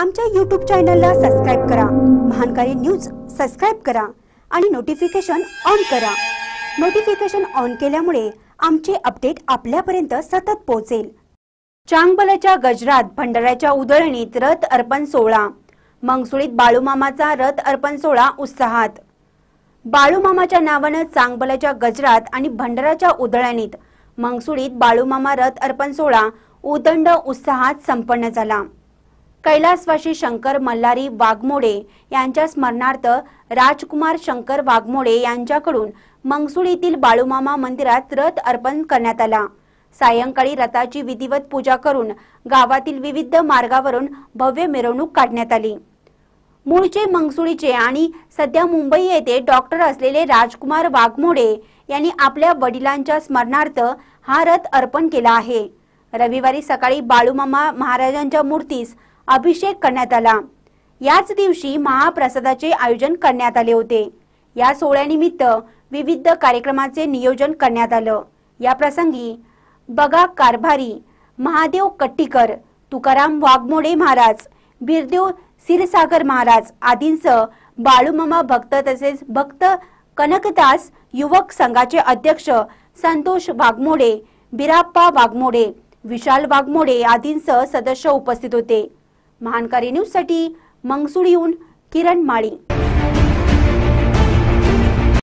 आमच्या यूट्यूब चॅनलला सबस्क्राईब करा महानकारी न्यूज सबस्क्राईब करा आणि नोटिफिकेशन ऑन करा नोटिफिकेशन ऑन केल्यामुळे आमचे अपडेट आपल्यापर्यंत सतत पोहोचेल चांगबलाच्या गजरात भंडाऱ्याच्या उधळणीत रथ अर्पण सोहळा मंगसुळीत बाळूमामाचा रथ अर्पण सोहळा उत्साहात बाळूमामाच्या नावानं चांगबलाच्या गजरात आणि भंडाराच्या उधळणीत मंगसुळीत बाळूमामा रथ अर्पण सोहळा उदंड उत्साहात संपन्न झाला कैलासवाशी शंकर मल्हारी वाघमोडे यांच्या स्मरणार्थ राजकुमार शंकर वाघमोडे यांच्याकडून मंगसूळ येथील बाळूमामा मंदिरात रथ अर्पण करण्यात आला सायंकाळी रथाची विधिवत पूजा करून गावातील विविध मार्गावरून भव्य मिरवणूक काढण्यात आली मूळचे मंगसुळीचे आणि सध्या मुंबई येथे डॉक्टर असलेले राजकुमार वाघमोडे यांनी आपल्या वडिलांच्या स्मरणार्थ हा रथ अर्पण केला आहे रविवारी सकाळी बाळूमामा महाराजांच्या मूर्तीस अभिषेक करण्यात आला याच दिवशी महाप्रसादाचे आयोजन करण्यात आले होते या सोहळ्यानिमित्त विविध कार्यक्रमाचे नियोजन करण्यात आलं या प्रसंगी बगा कारभारी महादेव कट्टीकर तुकाराम वाघमोडे महाराज बिरदेव सिरसागर महाराज आदींसह बाळूमामा भक्त तसेच भक्त कनकदास युवक संघाचे अध्यक्ष संतोष वाघमोडे बिराप्पा वाघमोडे विशाल वाघमोडे आदींसह सदस्य उपस्थित होते महानकारी न्यूजसाठी मंगसुडीहून किरण माळी